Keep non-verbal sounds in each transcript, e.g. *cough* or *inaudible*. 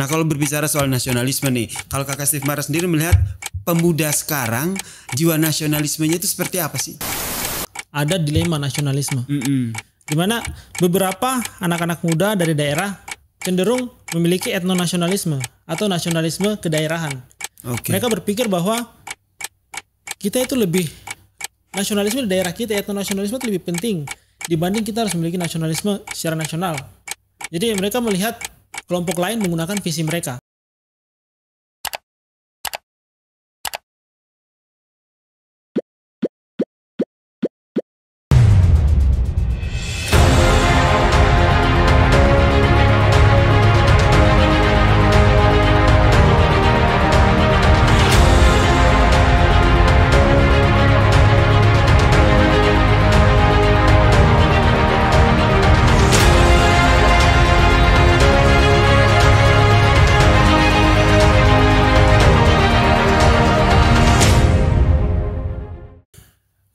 Nah kalau berbicara soal nasionalisme nih, kalau kakak Steve Mara sendiri melihat pemuda sekarang jiwa nasionalismenya itu seperti apa sih? Ada dilema nasionalisme, mm -mm. dimana beberapa anak-anak muda dari daerah cenderung memiliki etnonasionalisme atau nasionalisme kedaerahan. Okay. Mereka berpikir bahwa kita itu lebih nasionalisme di daerah kita, etnonasionalisme itu lebih penting dibanding kita harus memiliki nasionalisme secara nasional. Jadi mereka melihat Kelompok lain menggunakan visi mereka.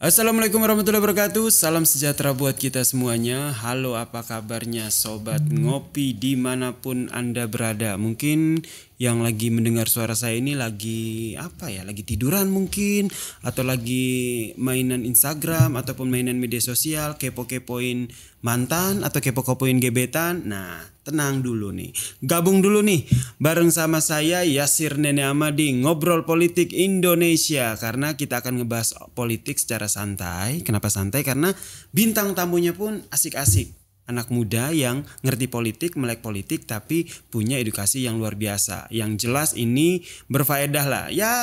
Assalamualaikum warahmatullahi wabarakatuh Salam sejahtera buat kita semuanya Halo apa kabarnya sobat ngopi dimanapun anda berada Mungkin yang lagi mendengar suara saya ini lagi apa ya lagi tiduran mungkin atau lagi mainan Instagram ataupun mainan media sosial kepo-kepoin mantan atau kepo-kepoin gebetan nah tenang dulu nih. Gabung dulu nih bareng sama saya Yasir Nene Amadi ngobrol politik Indonesia karena kita akan ngebahas politik secara santai. Kenapa santai? Karena bintang tamunya pun asik-asik anak muda yang ngerti politik, melek politik tapi punya edukasi yang luar biasa. Yang jelas ini berfaedah lah. Ya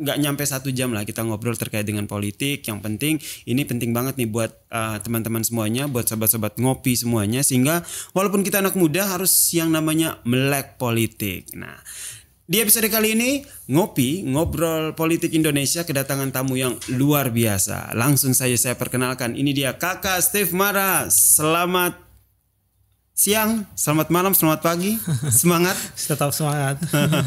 nggak nyampe satu jam lah kita ngobrol terkait dengan politik. Yang penting ini penting banget nih buat eh, teman-teman uh, semuanya, buat sobat-sobat ngopi semuanya. Sehingga walaupun kita anak muda harus yang namanya melek politik. Nah di episode kali ini, Ngopi, Ngobrol Politik Indonesia kedatangan tamu yang luar biasa. Langsung saja saya perkenalkan, ini dia kakak Steve Mara. Selamat siang, selamat malam, selamat pagi, semangat. Tetap *laughs* semangat.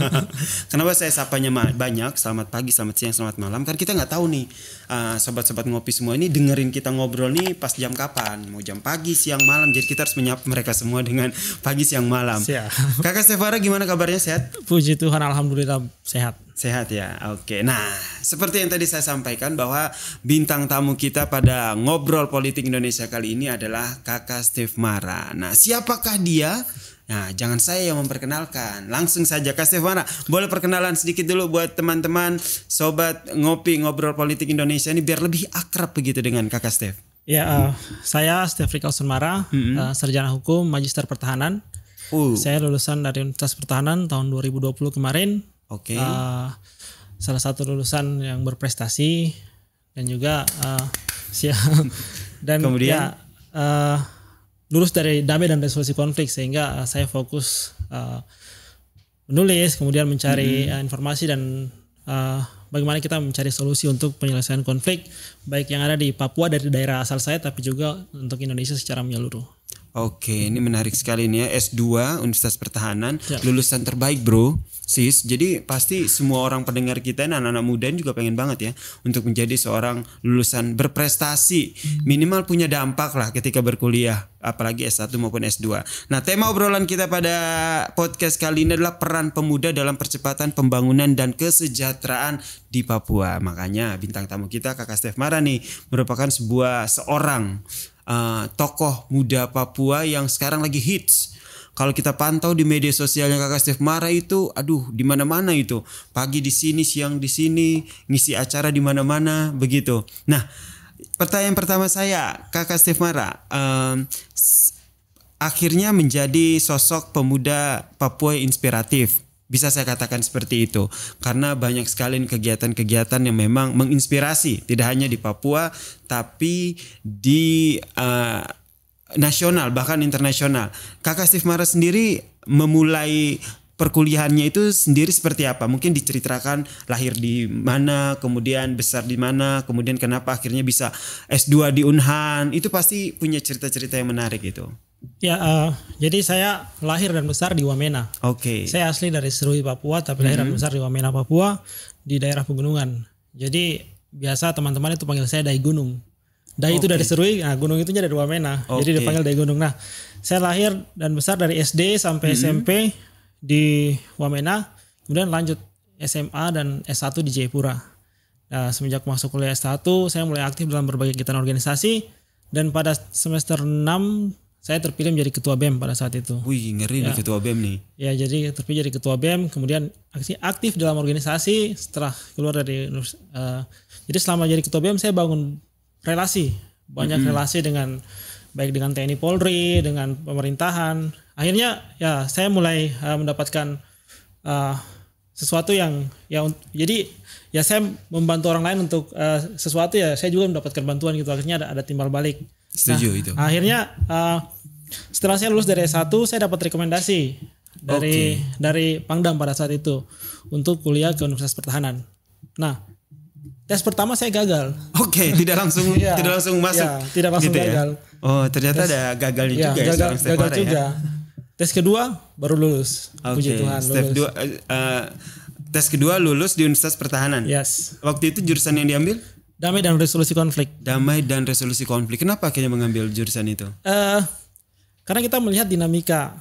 *laughs* Kenapa saya sapanya banyak, selamat pagi, selamat siang, selamat malam. karena kita nggak tahu nih, sobat ah, sobat-sobat ngopi semua ini dengerin kita ngobrol nih pas jam kapan, mau jam pagi, siang, malam. Jadi kita harus menyapa mereka semua dengan pagi, siang, malam. Siap. Kakak Stefara gimana kabarnya sehat? Puji Tuhan, alhamdulillah sehat. Sehat ya, oke. Nah, seperti yang tadi saya sampaikan bahwa bintang tamu kita pada ngobrol politik Indonesia kali ini adalah Kakak Steve Mara. Nah, siapakah dia? Nah, jangan saya yang memperkenalkan. Langsung saja Kak Steve Mara, boleh perkenalan sedikit dulu buat teman-teman sobat ngopi ngobrol politik Indonesia ini biar lebih akrab begitu dengan Kakak Steve. Ya, uh, saya Steve Rikalson Mara, mm -hmm. uh, sarjana hukum, magister pertahanan. Uh. Saya lulusan dari Universitas Pertahanan tahun 2020 kemarin Oke. Okay. Uh, eh, salah satu lulusan yang berprestasi dan juga uh, eh, siap *laughs* dan kemudian ya, uh, lulus dari damai dan resolusi konflik sehingga uh, saya fokus uh, menulis kemudian mencari hmm. uh, informasi dan uh, bagaimana kita mencari solusi untuk penyelesaian konflik baik yang ada di Papua dari daerah asal saya tapi juga untuk Indonesia secara menyeluruh. Oke, ini menarik sekali nih ya. S2 Universitas Pertahanan, ya. lulusan terbaik, Bro. Sis, jadi pasti semua orang pendengar kita ini anak-anak muda juga pengen banget ya untuk menjadi seorang lulusan berprestasi, hmm. minimal punya dampak lah ketika berkuliah, apalagi S1 maupun S2. Nah, tema obrolan kita pada podcast kali ini adalah peran pemuda dalam percepatan pembangunan dan kesejahteraan di Papua. Makanya bintang tamu kita Kakak Stef Mara nih merupakan sebuah seorang uh, tokoh muda Papua yang sekarang lagi hits kalau kita pantau di media sosialnya kakak Steve Mara itu aduh di mana-mana itu pagi di sini siang di sini ngisi acara di mana-mana begitu nah pertanyaan pertama saya kakak Steve Mara um, akhirnya menjadi sosok pemuda Papua inspiratif bisa saya katakan seperti itu karena banyak sekali kegiatan-kegiatan yang memang menginspirasi tidak hanya di Papua tapi di uh, nasional bahkan internasional. Kakak Steve Mara sendiri memulai perkuliahannya itu sendiri seperti apa? Mungkin diceritakan lahir di mana, kemudian besar di mana, kemudian kenapa akhirnya bisa S2 di Unhan. Itu pasti punya cerita-cerita yang menarik itu. Ya, uh, jadi saya lahir dan besar di Wamena. Oke. Okay. Saya asli dari Serui Papua, tapi lahir mm -hmm. dan mm-hmm. besar di Wamena Papua di daerah pegunungan. Jadi biasa teman-teman itu panggil saya Dai Gunung. Dai okay. itu dari Serui, nah Gunung itu dari Wamena. Okay. Jadi dipanggil Dai Gunung. Nah, saya lahir dan besar dari SD sampai mm -hmm. SMP di Wamena, kemudian lanjut SMA dan S1 di Jayapura. Nah, semenjak masuk kuliah S1, saya mulai aktif dalam berbagai kegiatan organisasi dan pada semester 6 saya terpilih menjadi ketua BEM pada saat itu. Wih, ngeri ya. nih ketua BEM nih. Ya, jadi terpilih jadi ketua BEM, kemudian aktif, dalam organisasi setelah keluar dari uh, jadi selama jadi ketua BEM saya bangun relasi, banyak mm -hmm. relasi dengan baik dengan TNI Polri, dengan pemerintahan. Akhirnya ya saya mulai uh, mendapatkan uh, sesuatu yang ya jadi ya saya membantu orang lain untuk uh, sesuatu ya saya juga mendapatkan bantuan gitu akhirnya ada ada timbal balik Setuju nah, itu. Akhirnya uh, setelah saya lulus dari S1 saya dapat rekomendasi dari okay. dari Pangdam pada saat itu untuk kuliah ke Universitas Pertahanan. Nah, tes pertama saya gagal. Oke, okay, tidak langsung *laughs* ya, tidak langsung iya, masuk. Ya, tidak langsung gitu ya? gagal. Ya? Oh, ternyata tes, ada gagalnya iya, ya, ya, juga gagal, ya, gagal juga. Ya. Tes kedua baru lulus. Okay, Puji Tuhan lulus. dua, uh, tes kedua lulus di Universitas Pertahanan. Yes. Waktu itu jurusan yang diambil? Damai dan resolusi konflik. Damai dan resolusi konflik. Kenapa akhirnya mengambil jurusan itu? Uh, karena kita melihat dinamika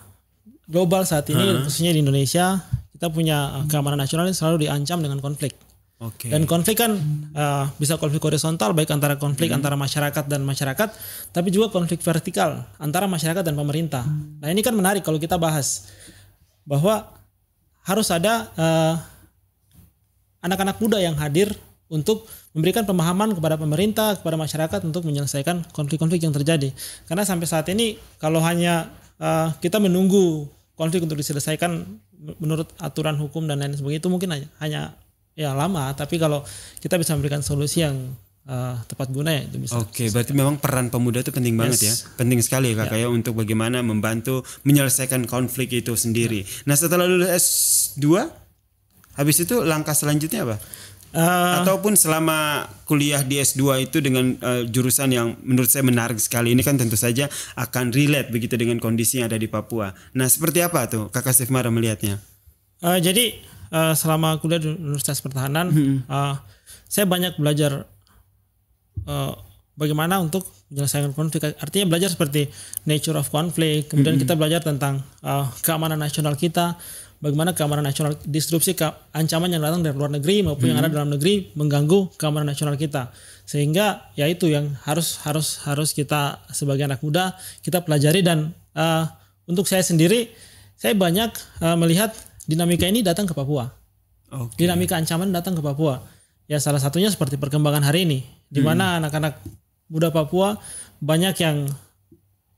global saat ini, uh -huh. khususnya di Indonesia, kita punya eh, keamanan nasional yang selalu diancam dengan konflik. Okay. Dan konflik kan uh, bisa konflik horizontal baik antara konflik hmm. antara masyarakat dan masyarakat, tapi juga konflik vertikal antara masyarakat dan pemerintah. Nah ini kan menarik kalau kita bahas bahwa harus ada anak-anak uh, anak -anak muda yang hadir untuk memberikan pemahaman kepada pemerintah, kepada masyarakat untuk menyelesaikan konflik-konflik yang terjadi. Karena sampai saat ini kalau hanya uh, kita menunggu konflik untuk diselesaikan menurut aturan hukum dan lain sebagainya itu mungkin hanya, hanya ya lama, tapi kalau kita bisa memberikan solusi yang uh, tepat guna ya itu bisa. Oke, okay, berarti memang peran pemuda itu penting yes. banget ya. Penting sekali ya, kak ya. ya untuk bagaimana membantu menyelesaikan konflik itu sendiri. Ya. Nah, setelah lulus S2 habis itu langkah selanjutnya apa? Uh, ataupun selama kuliah di S2 itu dengan uh, jurusan yang menurut saya menarik sekali ini kan tentu saja akan relate begitu dengan kondisi yang ada di Papua. Nah, seperti apa tuh Kakak Sifmara melihatnya? Uh, jadi uh, selama kuliah di Universitas Pertahanan hmm. uh, saya banyak belajar uh, bagaimana untuk menyelesaikan konflik. Artinya belajar seperti nature of conflict, kemudian hmm. kita belajar tentang uh, keamanan nasional kita, bagaimana keamanan nasional disrupsi ke ancaman yang datang dari luar negeri maupun hmm. yang ada hmm. dalam negeri mengganggu keamanan nasional kita sehingga ya itu yang harus harus harus kita sebagai anak muda kita pelajari dan uh, untuk saya sendiri saya banyak uh, melihat dinamika ini datang ke Papua okay. dinamika ancaman datang ke Papua ya salah satunya seperti perkembangan hari ini di mana hmm. anak-anak muda Papua banyak yang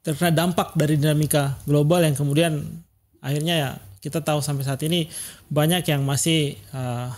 terkena dampak dari dinamika global yang kemudian akhirnya ya kita tahu sampai saat ini banyak yang masih uh,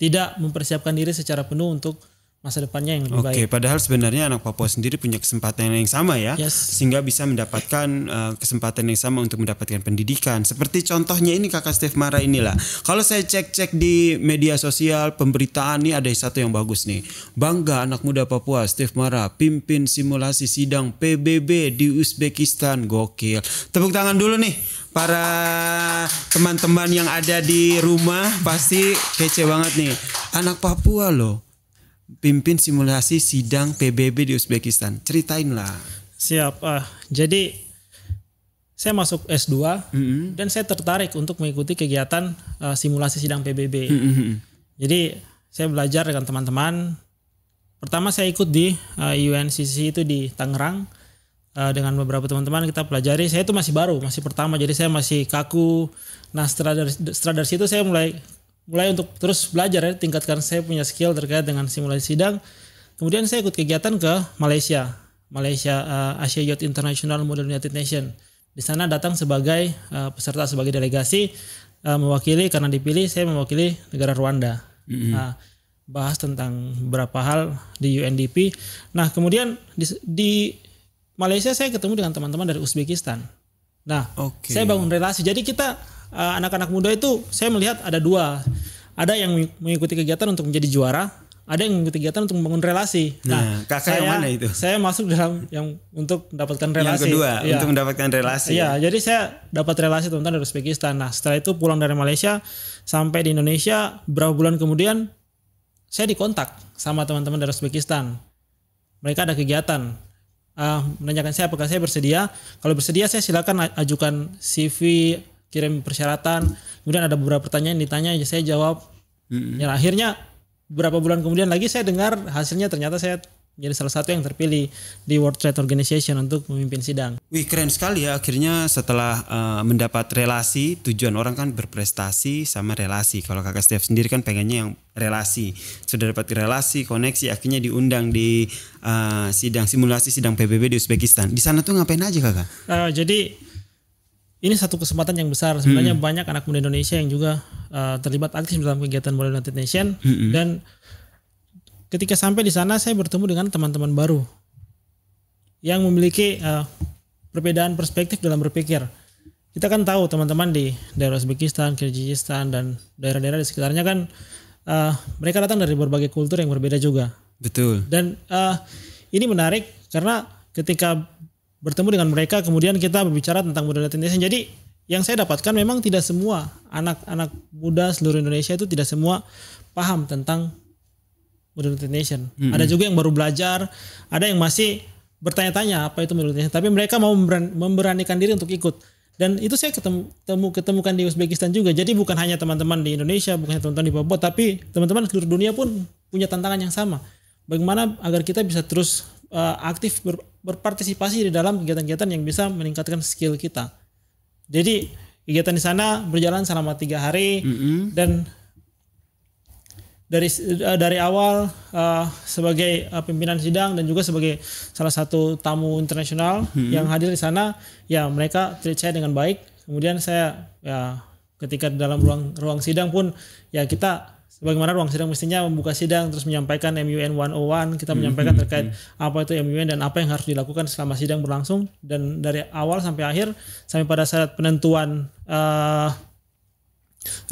tidak mempersiapkan diri secara penuh untuk masa depannya yang lebih okay, baik. Oke, padahal sebenarnya anak Papua sendiri punya kesempatan yang sama ya, yes. sehingga bisa mendapatkan uh, kesempatan yang sama untuk mendapatkan pendidikan. Seperti contohnya ini kakak Steve Mara inilah. Kalau saya cek-cek di media sosial pemberitaan nih ada satu yang bagus nih. Bangga anak muda Papua Steve Mara pimpin simulasi sidang PBB di Uzbekistan. Gokil. Tepuk tangan dulu nih para teman-teman yang ada di rumah pasti kece banget nih. Anak Papua loh pimpin simulasi sidang PBB di Uzbekistan. Ceritainlah. Siap. Uh, jadi saya masuk S2 mm -hmm. dan saya tertarik untuk mengikuti kegiatan uh, simulasi sidang PBB. Mm -hmm. Jadi saya belajar dengan teman-teman. Pertama saya ikut di uh, ah, UNCC itu di Tangerang dengan beberapa teman-teman kita pelajari. Saya itu masih baru, masih pertama, jadi saya masih kaku. Nah setelah dari, setelah dari situ saya mulai mulai untuk terus belajar ya tingkatkan saya punya skill terkait dengan simulasi sidang. Kemudian saya ikut kegiatan ke Malaysia, Malaysia uh, Asia Youth International Model United Nation. Di sana datang sebagai uh, peserta sebagai delegasi uh, mewakili karena dipilih saya mewakili negara Rwanda. Mm -hmm. nah, bahas tentang beberapa hal di UNDP. Nah, kemudian di, di Malaysia saya ketemu dengan teman-teman dari Uzbekistan. Nah, okay. saya bangun relasi. Jadi kita anak-anak uh, anak -anak muda itu saya melihat ada dua ada yang mengikuti kegiatan untuk menjadi juara ada yang mengikuti kegiatan untuk membangun relasi. Nah, nah saya, yang mana itu? Saya masuk dalam yang untuk mendapatkan relasi. Yang kedua, ya. untuk mendapatkan relasi. Iya, ya. jadi saya dapat relasi teman-teman dari Uzbekistan. Nah, setelah itu pulang dari Malaysia sampai di Indonesia, berapa bulan kemudian saya dikontak sama teman-teman dari Uzbekistan. Mereka ada kegiatan. Uh, menanyakan saya apakah saya bersedia. Kalau bersedia, saya silakan ajukan CV kirim persyaratan kemudian ada beberapa pertanyaan ditanya ya saya jawab mm-hmm. yang akhirnya beberapa bulan kemudian lagi saya dengar hasilnya ternyata saya jadi salah satu yang terpilih di World Trade Organization untuk memimpin sidang. Wih keren sekali ya akhirnya setelah uh, mendapat relasi tujuan orang kan berprestasi sama relasi. Kalau kakak Steph sendiri kan pengennya yang relasi sudah dapat relasi koneksi akhirnya diundang di uh, sidang simulasi sidang PBB di Uzbekistan. Di sana tuh ngapain aja kakak? Uh, jadi ini satu kesempatan yang besar sebenarnya hmm. banyak anak muda Indonesia yang juga uh, terlibat aktif dalam kegiatan Modern United Nation hmm. dan ketika sampai di sana saya bertemu dengan teman-teman baru yang memiliki uh, perbedaan perspektif dalam berpikir kita kan tahu teman-teman di daerah Uzbekistan, Kirgizistan dan daerah-daerah di sekitarnya kan uh, mereka datang dari berbagai kultur yang berbeda juga. Betul. Dan uh, ini menarik karena ketika bertemu dengan mereka kemudian kita berbicara tentang modernization Jadi yang saya dapatkan memang tidak semua anak-anak muda seluruh Indonesia itu tidak semua paham tentang modernization -hmm. Ada juga yang baru belajar, ada yang masih bertanya-tanya apa itu modernization tapi mereka mau memberanikan diri untuk ikut. Dan itu saya ketemu, ketemu ketemukan di Uzbekistan juga. Jadi bukan hanya teman-teman di Indonesia, bukan hanya teman-teman di Papua, tapi teman-teman seluruh dunia pun punya tantangan yang sama. Bagaimana agar kita bisa terus uh, aktif ber, berpartisipasi di dalam kegiatan-kegiatan yang bisa meningkatkan skill kita. Jadi kegiatan di sana berjalan selama tiga hari mm -hmm. dan dari eh, dari awal uh, sebagai uh, pimpinan sidang dan juga sebagai salah satu tamu internasional hmm. yang hadir di sana ya mereka treat saya dengan baik kemudian saya ya ketika dalam ruang ruang sidang pun ya kita Bagaimana ruang sidang mestinya membuka sidang terus menyampaikan MUN 101, kita hmm, menyampaikan hmm, terkait hmm. apa itu MUN dan apa yang harus dilakukan selama sidang berlangsung dan dari awal sampai akhir sampai pada saat penentuan uh,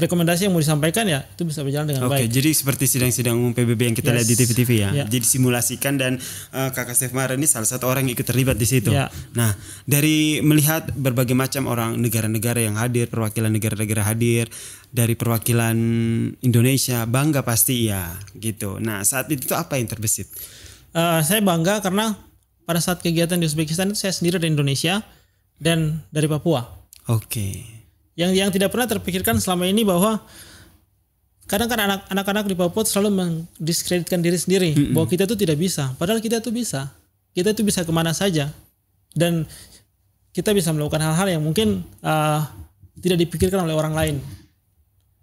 rekomendasi yang mau disampaikan ya itu bisa berjalan dengan okay, baik. Oke, jadi seperti sidang-sidang umum PBB yang kita yes. lihat di TV-TV ya. Yeah. Jadi simulasikan dan uh, Kakak Mara ini salah satu orang yang ikut terlibat di situ. Yeah. Nah, dari melihat berbagai macam orang negara-negara yang hadir, perwakilan negara-negara hadir, dari perwakilan Indonesia bangga pasti ya gitu. Nah saat itu tuh apa yang terbesit? Uh, saya bangga karena pada saat kegiatan di Uzbekistan itu saya sendiri dari Indonesia dan dari Papua. Oke. Okay. Yang yang tidak pernah terpikirkan selama ini bahwa kadang kan anak, anak-anak di Papua selalu mendiskreditkan diri sendiri mm -mm. bahwa kita tuh tidak bisa. Padahal kita tuh bisa. Kita tuh bisa kemana saja dan kita bisa melakukan hal-hal yang mungkin uh, tidak dipikirkan oleh orang lain.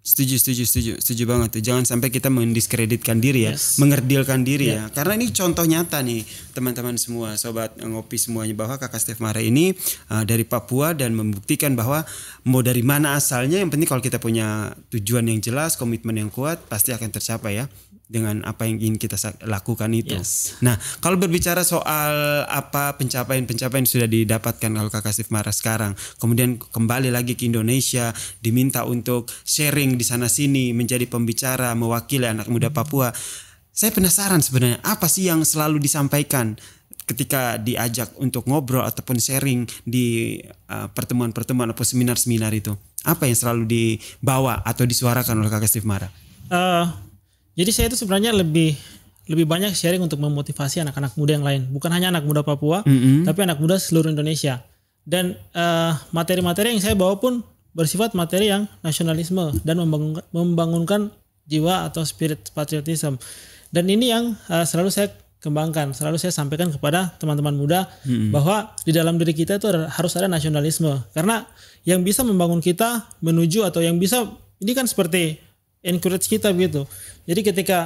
Setuju, setuju, setuju, setuju banget. Tuh. Jangan sampai kita mendiskreditkan diri ya, yes. mengerdilkan diri ya. yeah. ya. Karena ini contoh nyata nih, teman-teman semua, sobat ngopi semuanya bahwa Kakak Steve Mare ini uh, dari Papua dan membuktikan bahwa mau dari mana asalnya, yang penting kalau kita punya tujuan yang jelas, komitmen yang kuat, pasti akan tercapai ya dengan apa yang ingin kita lakukan itu. Yes. Nah, kalau berbicara soal apa pencapaian-pencapaian sudah didapatkan kalau Kakak Mara sekarang, kemudian kembali lagi ke Indonesia, diminta untuk sharing di sana sini, menjadi pembicara, mewakili anak muda hmm. Papua. Saya penasaran sebenarnya apa sih yang selalu disampaikan ketika diajak untuk ngobrol ataupun sharing di eh, pertemuan-pertemuan uh, atau seminar-seminar itu? Apa yang selalu dibawa atau disuarakan oleh Kakak Sifmara? Uh, eh, jadi saya itu sebenarnya lebih lebih banyak sharing untuk memotivasi anak-anak muda yang lain, bukan hanya anak muda Papua, mm-hmm. tapi anak muda seluruh Indonesia. Dan uh, materi-materi yang saya bawa pun bersifat materi yang nasionalisme dan membangun, membangunkan jiwa atau spirit patriotisme. Dan ini yang uh, selalu saya kembangkan, selalu saya sampaikan kepada teman-teman muda mm-hmm. bahwa di dalam diri kita itu harus ada nasionalisme karena yang bisa membangun kita menuju atau yang bisa ini kan seperti encourage kita begitu jadi ketika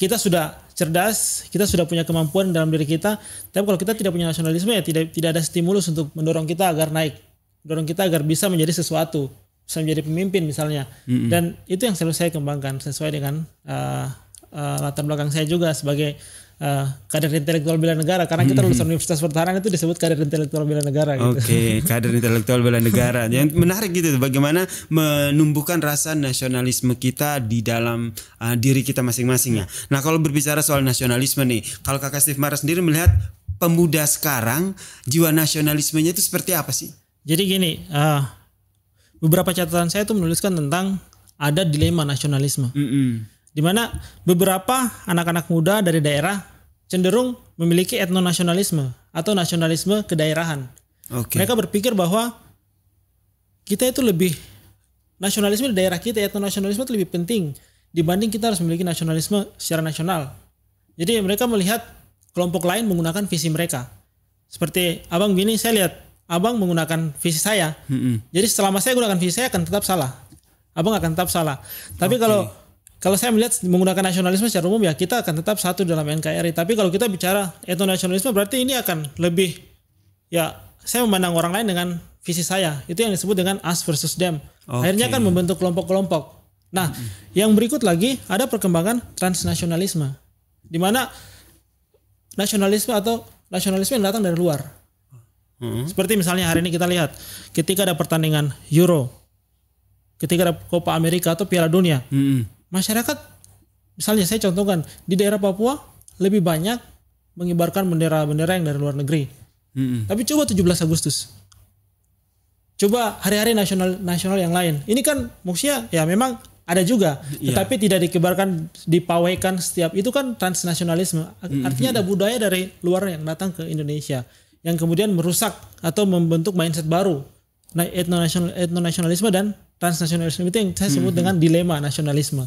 kita sudah cerdas, kita sudah punya kemampuan dalam diri kita, tapi kalau kita tidak punya nasionalisme ya tidak tidak ada stimulus untuk mendorong kita agar naik, mendorong kita agar bisa menjadi sesuatu, bisa menjadi pemimpin misalnya. Mm-hmm. Dan itu yang selalu saya kembangkan sesuai dengan uh, uh, latar belakang saya juga sebagai uh, kader intelektual bela negara karena kita hmm. lulusan Universitas Pertahanan itu disebut kader intelektual bela negara gitu. Oke, okay, kader intelektual bela negara. *laughs* Yang menarik gitu bagaimana menumbuhkan rasa nasionalisme kita di dalam uh, diri kita masing-masing ya. Nah, kalau berbicara soal nasionalisme nih, kalau Kakak Steve Mara sendiri melihat pemuda sekarang jiwa nasionalismenya itu seperti apa sih? Jadi gini, uh, beberapa catatan saya itu menuliskan tentang ada dilema nasionalisme. Mm -mm. Dimana beberapa anak-anak muda dari daerah cenderung memiliki etnonasionalisme atau nasionalisme kedaerahan. Okay. Mereka berpikir bahwa kita itu lebih nasionalisme di daerah kita, etnonasionalisme itu lebih penting dibanding kita harus memiliki nasionalisme secara nasional. Jadi mereka melihat kelompok lain menggunakan visi mereka. Seperti abang gini saya lihat abang menggunakan visi saya. Mm -hmm. Jadi selama saya gunakan visi saya akan tetap salah. Abang akan tetap salah. Tapi okay. kalau kalau saya melihat menggunakan nasionalisme secara umum ya kita akan tetap satu dalam NKRI. Tapi kalau kita bicara nasionalisme berarti ini akan lebih ya saya memandang orang lain dengan visi saya. Itu yang disebut dengan us versus them. Okay. Akhirnya kan membentuk kelompok-kelompok. Nah, mm -hmm. yang berikut lagi ada perkembangan transnasionalisme. Di mana nasionalisme atau nasionalisme yang datang dari luar. Hmm. Seperti misalnya hari ini kita lihat ketika ada pertandingan Euro, ketika ada Copa Amerika atau Piala Dunia. -hmm masyarakat misalnya saya contohkan di daerah Papua lebih banyak mengibarkan bendera-bendera yang dari luar negeri. Mm -hmm. Tapi coba 17 Agustus. Coba hari-hari nasional nasional yang lain. Ini kan maksudnya ya memang ada juga, yeah. tetapi tidak dikibarkan dipawaikan setiap itu kan transnasionalisme. Artinya mm -hmm. ada budaya dari luar yang datang ke Indonesia yang kemudian merusak atau membentuk mindset baru. Nah, etnonasionalisme dan transnasionalisme itu yang saya sebut hmm. dengan dilema nasionalisme.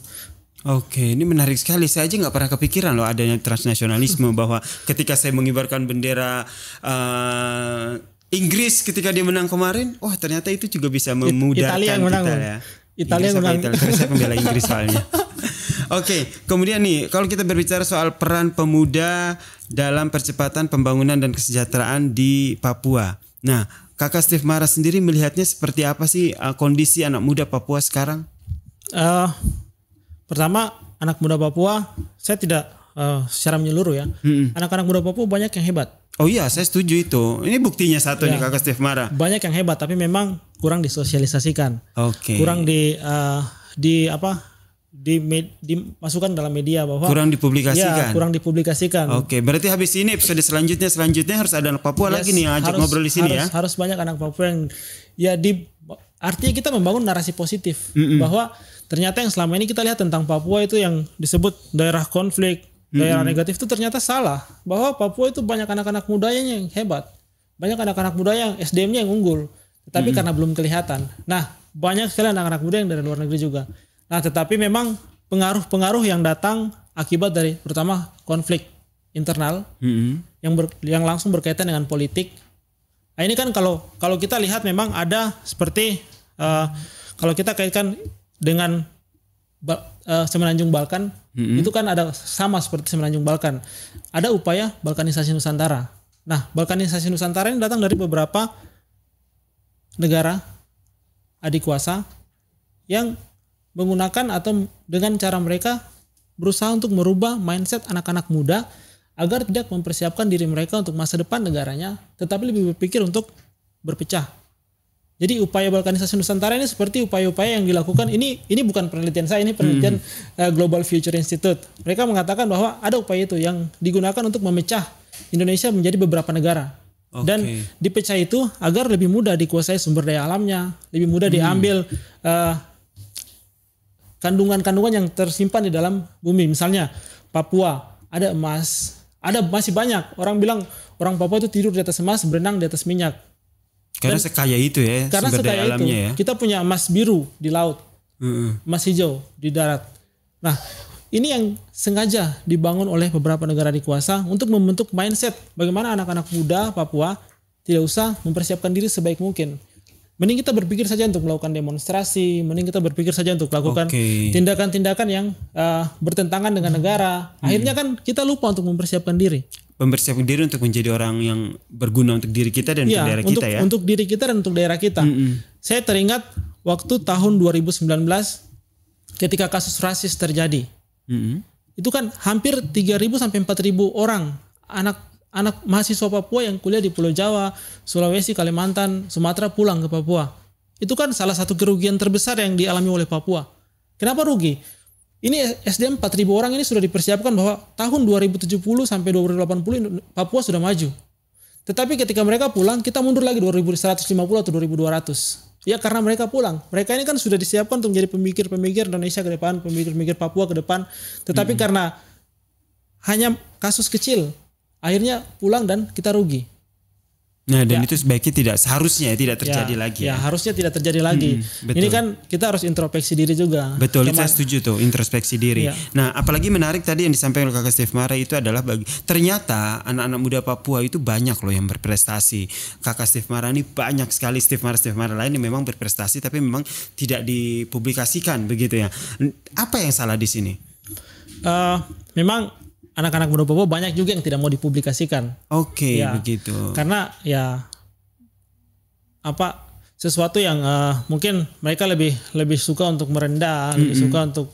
Oke, ini menarik sekali. Saya aja nggak pernah kepikiran loh adanya transnasionalisme *laughs* bahwa ketika saya mengibarkan bendera uh, Inggris ketika dia menang kemarin, wah ternyata itu juga bisa memudahkan Italia yang menang. kita ya. Italia yang menang. Italia, saya pembela Inggris *laughs* soalnya. Oke, kemudian nih kalau kita berbicara soal peran pemuda dalam percepatan pembangunan dan kesejahteraan di Papua. Nah, Kakak Steve Mara sendiri melihatnya seperti apa sih uh, kondisi anak muda Papua sekarang? Uh, pertama, anak muda Papua, saya tidak uh, secara menyeluruh ya. Anak-anak muda Papua banyak yang hebat. Oh iya, saya setuju itu. Ini buktinya satu ya, nih Kakak Steve Mara. Banyak yang hebat, tapi memang kurang disosialisasikan. Oke. Okay. Kurang di uh, di apa? di, dimasukkan dalam media bahwa kurang dipublikasikan. Ya, kurang dipublikasikan. Oke, berarti habis ini episode selanjutnya selanjutnya harus ada anak Papua yes, lagi nih ajak harus, ngobrol di sini harus, ya. Harus banyak anak Papua yang ya di artinya kita membangun narasi positif mm -mm. bahwa ternyata yang selama ini kita lihat tentang Papua itu yang disebut daerah konflik, daerah mm -mm. negatif itu ternyata salah. Bahwa Papua itu banyak anak-anak muda yang hebat. Banyak anak-anak muda yang SDM-nya yang unggul, tetapi mm -mm. karena belum kelihatan. Nah, banyak sekali anak-anak muda yang dari luar negeri juga Nah, tetapi memang pengaruh-pengaruh yang datang akibat dari pertama konflik internal mm-hmm. yang ber, yang langsung berkaitan dengan politik. Nah, ini kan kalau kalau kita lihat memang ada seperti uh, kalau kita kaitkan dengan uh, Semenanjung Balkan mm-hmm. itu kan ada sama seperti Semenanjung Balkan. Ada upaya balkanisasi Nusantara. Nah, balkanisasi Nusantara ini datang dari beberapa negara adik kuasa yang menggunakan atau dengan cara mereka berusaha untuk merubah mindset anak-anak muda agar tidak mempersiapkan diri mereka untuk masa depan negaranya, tetapi lebih berpikir untuk berpecah. Jadi upaya balkanisasi Nusantara ini seperti upaya-upaya yang dilakukan ini ini bukan penelitian saya ini penelitian hmm. Eh, Global Future Institute. Mereka mengatakan bahwa ada upaya itu yang digunakan untuk memecah Indonesia menjadi beberapa negara. Okay. Dan dipecah itu agar lebih mudah dikuasai sumber daya alamnya, lebih mudah hmm. diambil uh, kandungan-kandungan yang tersimpan di dalam bumi. Misalnya Papua ada emas, ada masih banyak orang bilang orang Papua itu tidur di atas emas, berenang di atas minyak. Karena Dan, sekaya itu ya. Karena sekaya alamnya itu. Ya. Kita punya emas biru di laut, hmm emas hijau di darat. Nah, ini yang sengaja dibangun oleh beberapa negara dikuasa untuk membentuk mindset bagaimana anak-anak muda Papua tidak usah mempersiapkan diri sebaik mungkin mending kita berpikir saja untuk melakukan demonstrasi, mending kita berpikir saja untuk melakukan tindakan-tindakan yang uh, bertentangan dengan negara. Hmm. Akhirnya kan kita lupa untuk mempersiapkan diri. Mempersiapkan diri untuk menjadi orang yang berguna untuk diri kita dan ya, untuk iya, daerah untuk, kita ya. Untuk diri kita dan untuk daerah kita. -hmm. Saya teringat waktu tahun 2019 ketika kasus rasis terjadi. -hmm. Itu kan hampir 3.000 sampai 4.000 orang anak anak mahasiswa Papua yang kuliah di Pulau Jawa, Sulawesi, Kalimantan, Sumatera pulang ke Papua. Itu kan salah satu kerugian terbesar yang dialami oleh Papua. Kenapa rugi? Ini SDM 4000 orang ini sudah dipersiapkan bahwa tahun 2070 sampai 2080 Papua sudah maju. Tetapi ketika mereka pulang, kita mundur lagi 2150 atau 2200. Ya karena mereka pulang. Mereka ini kan sudah disiapkan untuk menjadi pemikir-pemikir Indonesia ke depan, pemikir-pemikir Papua ke depan. Tetapi hmm. karena hanya kasus kecil akhirnya pulang dan kita rugi. Nah dan ya. itu sebaiknya tidak seharusnya tidak ya, terjadi ya, lagi. Ya. ya harusnya tidak terjadi hmm, lagi. Hmm, betul. Ini kan kita harus introspeksi diri juga. Betul, Cuman, saya setuju tuh introspeksi diri. Ya. Nah apalagi menarik tadi yang disampaikan oleh kakak Steve Mara itu adalah bagi ternyata anak-anak muda Papua itu banyak loh yang berprestasi. Kakak Steve Mara ini banyak sekali Steve Mara Steve Mara lain yang memang berprestasi tapi memang tidak dipublikasikan begitu ya. Apa yang salah di sini? Uh, memang anak-anak muda Papua banyak juga yang tidak mau dipublikasikan. Oke, okay, ya. begitu. Karena ya apa sesuatu yang uh, mungkin mereka lebih lebih suka untuk merendah, mm -hmm. lebih suka untuk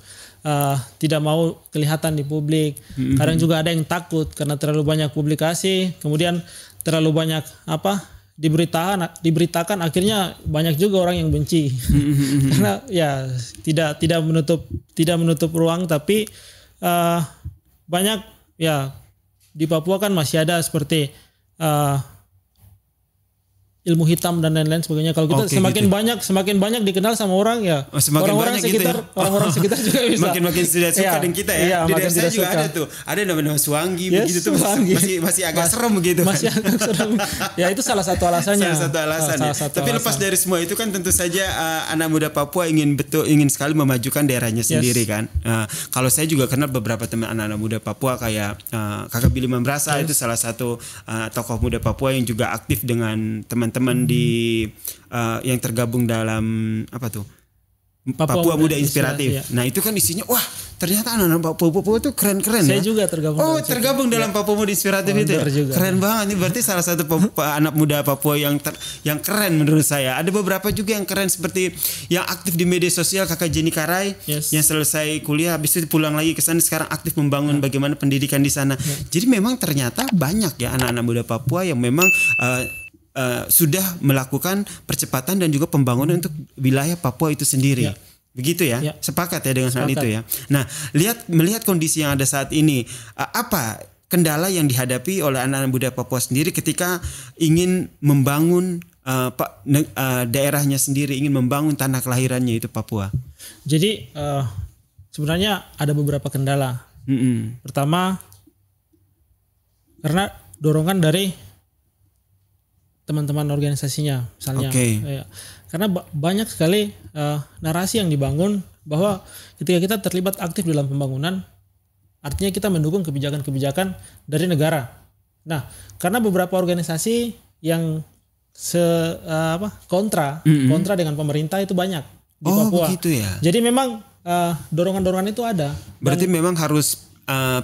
uh, tidak mau kelihatan di publik. Mm -hmm. Kadang juga ada yang takut karena terlalu banyak publikasi, kemudian terlalu banyak apa diberitakan diberitakan akhirnya banyak juga orang yang benci *laughs* karena ya tidak tidak menutup tidak menutup ruang tapi uh, banyak ya di Papua kan masih ada seperti uh, ilmu hitam dan lain-lain sebagainya. Kalau kita okay, semakin gitu. banyak semakin banyak dikenal sama orang ya oh, orang-orang gitu sekitar gitu ya? orang-orang *laughs* sekitar juga bisa makin makin tidak suka iya. dengan kita ya. Iya, Di desa juga suka. ada tuh. Ada namanya suangi yes, ya, begitu tuh masih masih agak Mas, serem gitu. Masih agak *laughs* serem. ya itu salah satu alasannya. Salah satu ah, alasan. Salah, ya. satu Tapi lepas dari semua itu kan tentu saja uh, anak muda Papua ingin betul ingin sekali memajukan daerahnya sendiri yes. kan. Uh, kalau saya juga kenal beberapa teman anak-anak muda Papua kayak uh, Kakak Billy Mambrasa yes. itu salah satu uh, tokoh muda Papua yang juga aktif dengan teman teman-teman di uh, yang tergabung dalam apa tuh Papua, Papua Muda Inspiratif. Ya. Nah itu kan isinya wah ternyata anak-anak Papua Papua itu keren-keren ya. Saya juga tergabung. Oh tergabung iya. dalam Papua Muda Inspiratif Wonder itu. Ya? Juga. Keren banget ini berarti salah satu *laughs* anak muda Papua yang ter yang keren menurut saya. Ada beberapa juga yang keren seperti yang aktif di media sosial kakak Jenny Karai yes. yang selesai kuliah habis itu pulang lagi ke sana sekarang aktif membangun ya. bagaimana pendidikan di sana. Ya. Jadi memang ternyata banyak ya anak-anak muda Papua yang memang uh, uh, sudah melakukan percepatan dan juga pembangunan untuk wilayah Papua itu sendiri. Ya. Begitu ya? ya. Sepakat ya dengan Sepakat. hal itu ya. Nah, lihat melihat kondisi yang ada saat ini, uh, apa kendala yang dihadapi oleh anak-anak muda Papua sendiri ketika ingin membangun uh, pa, ne, uh, daerahnya sendiri, ingin membangun tanah kelahirannya itu Papua? Jadi uh, sebenarnya ada beberapa kendala. Mm -hmm. Pertama karena dorongan dari teman-teman organisasinya misalnya okay. ya. karena banyak sekali uh, narasi yang dibangun bahwa ketika kita terlibat aktif dalam pembangunan artinya kita mendukung kebijakan-kebijakan dari negara nah karena beberapa organisasi yang se uh, apa kontra mm -hmm. kontra dengan pemerintah itu banyak di oh, Papua begitu ya jadi memang eh, dorongan-dorongan itu ada berarti Dan, memang harus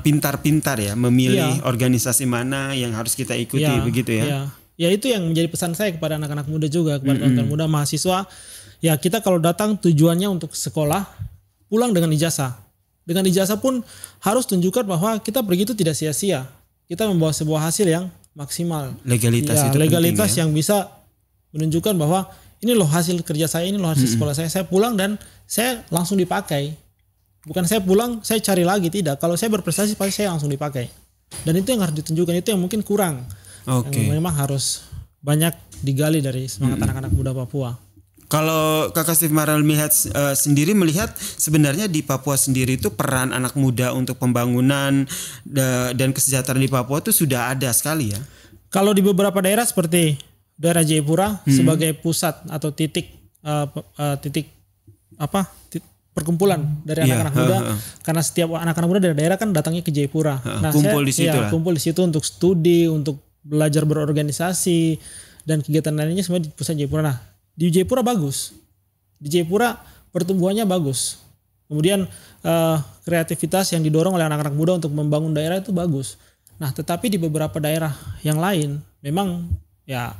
pintar-pintar uh, ya memilih iya. organisasi mana yang harus kita ikuti iya, begitu ya. ya ya itu yang menjadi pesan saya kepada anak-anak muda juga kepada anak-anak mm -hmm. muda mahasiswa ya kita kalau datang tujuannya untuk sekolah pulang dengan ijazah dengan ijazah pun harus tunjukkan bahwa kita pergi itu tidak sia-sia kita membawa sebuah hasil yang maksimal legalitas ya, itu legalitas penting, ya? yang bisa menunjukkan bahwa ini loh hasil kerja saya ini loh hasil mm -hmm. sekolah saya saya pulang dan saya langsung dipakai bukan saya pulang saya cari lagi tidak kalau saya berprestasi pasti saya langsung dipakai dan itu yang harus ditunjukkan itu yang mungkin kurang Okay. memang harus banyak digali dari semangat anak-anak hmm. muda Papua. Kalau Kakak Steve Maral melihat uh, eh, sendiri melihat sebenarnya di Papua sendiri itu peran anak muda untuk pembangunan da, dan kesejahteraan di Papua itu sudah ada sekali ya. Kalau di beberapa daerah seperti daerah Jayapura hmm. sebagai pusat atau titik uh, uh, titik apa titik, perkumpulan dari iya, anak-anak yeah, muda uh, uh. karena setiap anak-anak muda dari daerah kan datangnya ke Jayapura. Uh, nah, kumpul saya, di situ ya, kumpul di situ untuk studi, untuk belajar berorganisasi dan kegiatan lainnya semua di pusat Jayapura. Nah, di Jayapura bagus. Di Jayapura pertumbuhannya bagus. Kemudian eh, kreativitas yang didorong oleh anak-anak muda untuk membangun daerah itu bagus. Nah, tetapi di beberapa daerah yang lain memang ya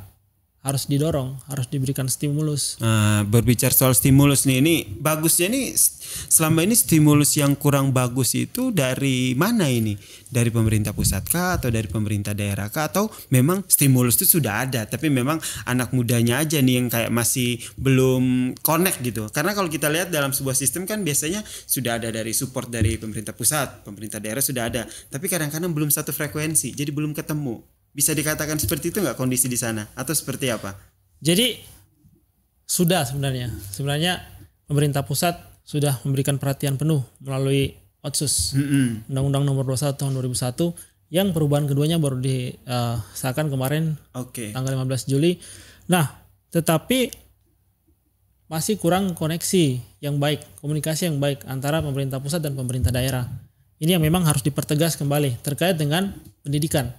harus didorong, harus diberikan stimulus. Nah, berbicara soal stimulus nih, ini bagusnya nih selama ini stimulus yang kurang bagus itu dari mana ini? Dari pemerintah pusat kah atau dari pemerintah daerah kah atau memang stimulus itu sudah ada tapi memang anak mudanya aja nih yang kayak masih belum connect gitu. Karena kalau kita lihat dalam sebuah sistem kan biasanya sudah ada dari support dari pemerintah pusat, pemerintah daerah sudah ada, tapi kadang-kadang belum satu frekuensi, jadi belum ketemu bisa dikatakan seperti itu nggak kondisi di sana atau seperti apa? Jadi sudah sebenarnya sebenarnya pemerintah pusat sudah memberikan perhatian penuh melalui Otsus mm-hmm. Undang-Undang Nomor 21 Tahun 2001 yang perubahan keduanya baru disahkan eh, kemarin okay. tanggal 15 Juli. Nah, tetapi masih kurang koneksi yang baik, komunikasi yang baik antara pemerintah pusat dan pemerintah daerah. Ini yang memang harus dipertegas kembali terkait dengan pendidikan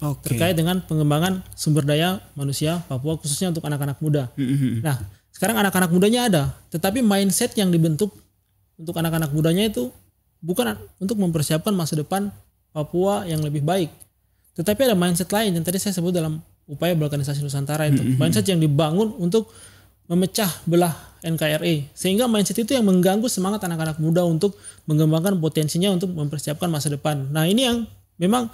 okay. terkait dengan pengembangan sumber daya manusia Papua khususnya untuk anak-anak muda. Hmm, hmm, hmm. Nah, sekarang anak-anak mudanya ada, tetapi mindset yang dibentuk untuk anak-anak mudanya itu bukan untuk mempersiapkan masa depan Papua yang lebih baik, tetapi ada mindset lain yang tadi saya sebut dalam upaya balkanisasi Nusantara itu, mindset yang dibangun untuk memecah belah NKRI e. sehingga mindset itu yang mengganggu semangat anak-anak muda untuk mengembangkan potensinya untuk mempersiapkan masa depan. Nah, ini yang memang